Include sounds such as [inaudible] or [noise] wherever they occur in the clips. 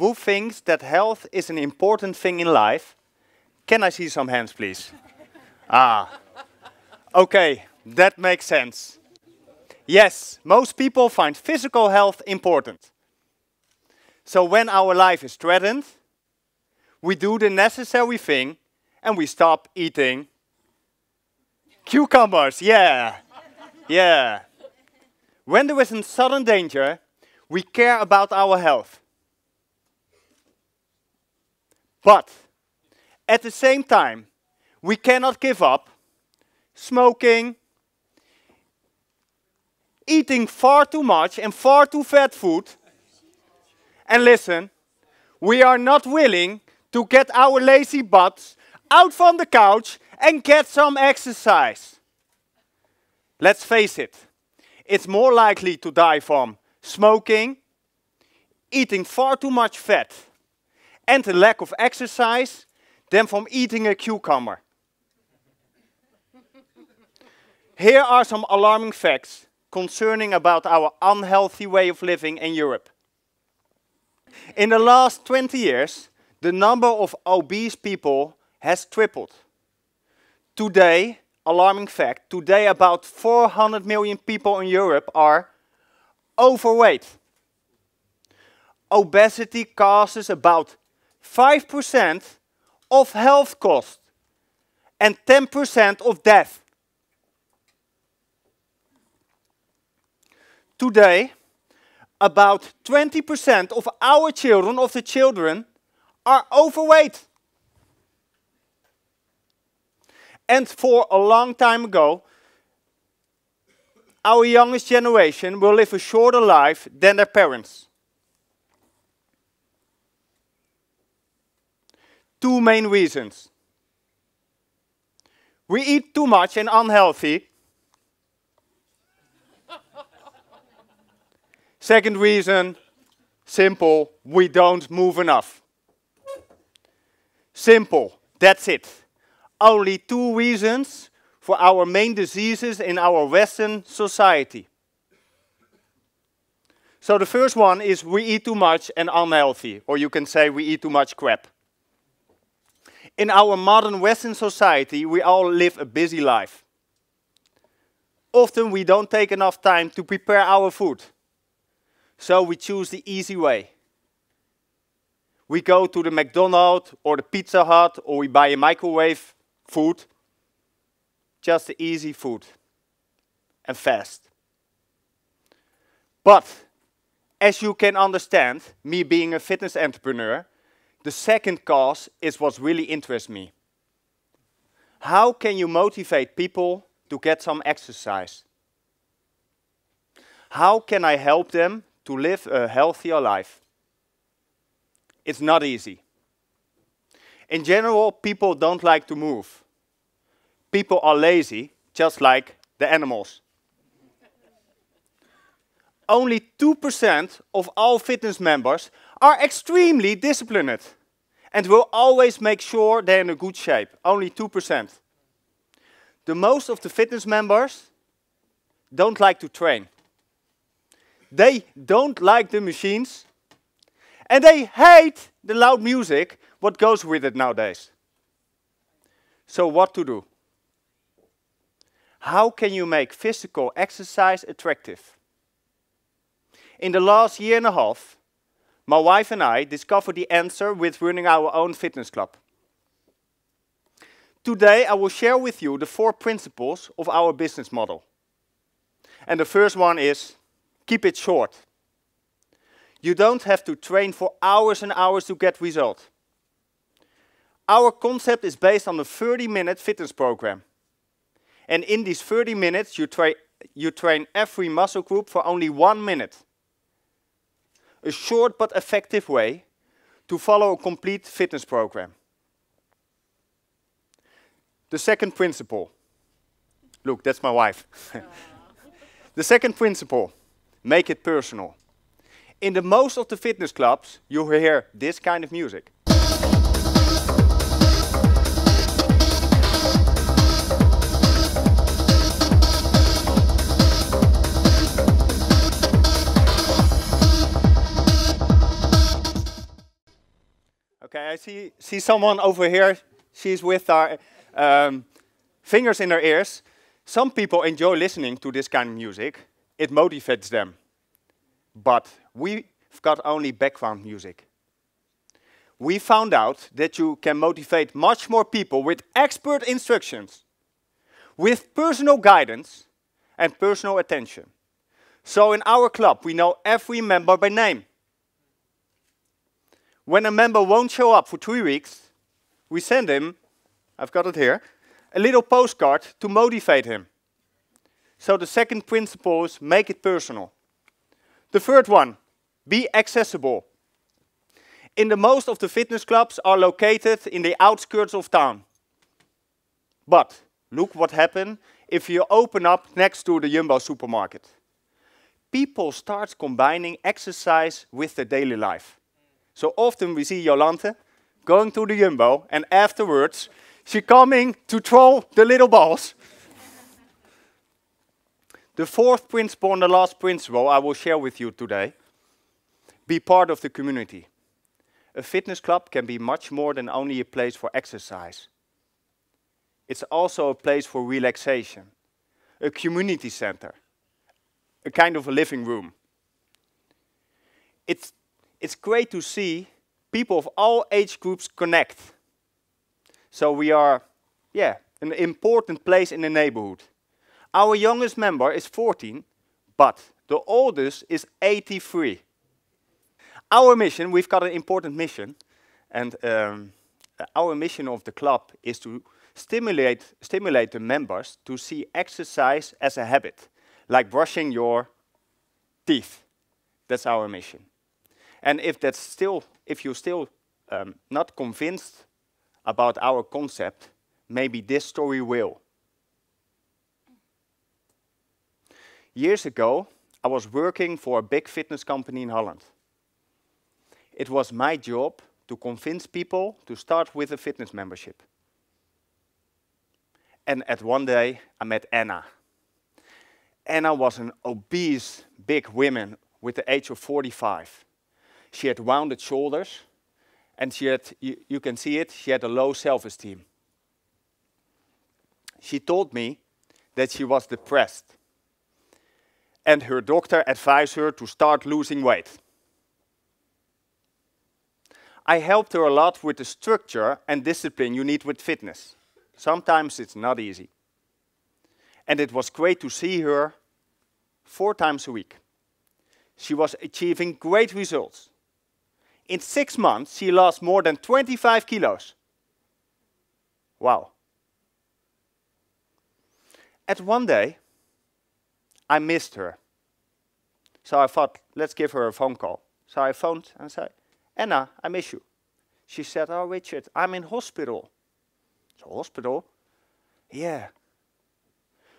Who thinks that health is an important thing in life? Can I see some hands, please? ah, okay, that makes sense. Yes, most people find physical health important. So when our life is threatened, we do the necessary thing and we stop eating cucumbers. Yeah, yeah. When there is a sudden danger, we care about our health. But at the same time, we cannot give up smoking, eating far too much and far too fat food. And listen, we are not willing to get our lazy butts out from the couch and get some exercise. Let's face it, it's more likely to die from smoking, eating far too much fat, and a lack of exercise than from eating a cucumber. Here are some alarming facts concerning about our unhealthy way of living in Europe. In the last 20 years, the number of obese people has tripled. Today, alarming fact, today about 400 million people in Europe are overweight. Obesity causes about 5% of health cost and 10% of death. Today, about 20% of our children, of the children, are overweight. And for a long time ago, our youngest generation will live a shorter life than their parents. two main reasons. We eat too much and unhealthy. Second reason, simple, we don't move enough. Simple, that's it. Only two reasons for our main diseases in our Western society. So the first one is we eat too much and unhealthy, or you can say we eat too much crap. In our modern Western society, we all live a busy life. Often we don't take enough time to prepare our food. So we choose the easy way. We go to the McDonald's or the Pizza Hut or we buy a microwave food. Just the easy food and fast. But as you can understand, me being a fitness entrepreneur, the second cause is what really interests me. How can you motivate people to get some exercise? How can I help them to live a healthier life? It's not easy. In general, people don't like to move. People are lazy, just like the animals. Only 2% of all fitness members are extremely disciplined and will always make sure they're in a good shape, only 2%. The most of the fitness members don't like to train. They don't like the machines and they hate the loud music, what goes with it nowadays. So what to do? How can you make physical exercise attractive? In the last year and a half, my wife and I discovered the answer with running our own fitness club. Today, I will share with you the four principles of our business model. And the first one is keep it short. You don't have to train for hours and hours to get results. Our concept is based on a 30 minute fitness program. And in these 30 minutes, you, tra you train every muscle group for only one minute a short but effective way to follow a complete fitness program. The second principle. Look, that's my wife. [laughs] the second principle, make it personal. In the most of the fitness clubs, you hear this kind of music. Okay, I see, see someone over here. She's with her um, fingers in her ears. Some people enjoy listening to this kind of music. It motivates them. But we've got only background music. We found out that you can motivate much more people with expert instructions, with personal guidance and personal attention. So in our club, we know every member by name when a member won't show up for three weeks, we send him, I've got it here, a little postcard to motivate him. So the second principle is make it personal. The third one, be accessible. In the most of the fitness clubs are located in the outskirts of town. But look what happens if you open up next to the Jumbo supermarket. People start combining exercise with their daily life. So often we see Jolante going to the Jumbo and afterwards she coming to throw the little balls. the fourth principle and the last principle I will share with you today. Be part of the community. A fitness club can be much more than only a place for exercise. It's also a place for relaxation, a community center, a kind of a living room. It's it's great to see people of all age groups connect. So we are, yeah, an important place in the neighborhood. Our youngest member is 14, but the oldest is 83. Our mission, we've got an important mission, and um, our mission of the club is to stimulate, stimulate the members to see exercise as a habit, like brushing your teeth. That's our mission. And if that's still, if you're still um, not convinced about our concept, maybe this story will. Years ago, I was working for a big fitness company in Holland. It was my job to convince people to start with a fitness membership. And at one day, I met Anna. Anna was an obese, big woman with the age of 45. She had rounded shoulders and she had, you, you can see it, she had a low self-esteem. She told me that she was depressed and her doctor advised her to start losing weight. I helped her a lot with the structure and discipline you need with fitness. Sometimes it's not easy. And it was great to see her four times a week. She was achieving great results. In six months, she lost more than 25 kilos. Wow. At one day, I missed her. So I thought, let's give her a phone call. So I phoned and said, Anna, I miss you. She said, oh, Richard, I'm in hospital. So hospital? Yeah.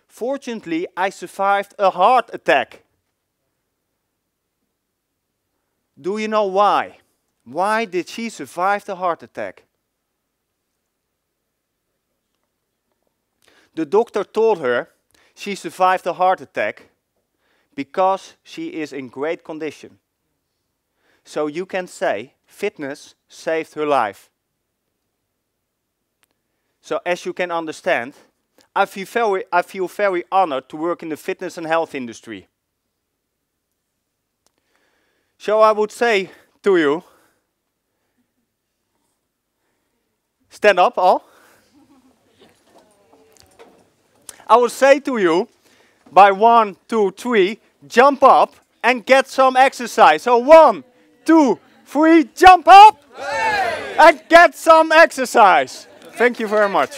Fortunately, I survived a heart attack. Do you know why? Why did she survive the heart attack? The doctor told her she survived the heart attack because she is in great condition. So you can say fitness saved her life. So as you can understand, I feel very, I feel very honored to work in the fitness and health industry. So I would say to you, Stand up, all. I will say to you, by one, two, three, jump up and get some exercise. So one, two, three, jump up and get some exercise. Thank you very much.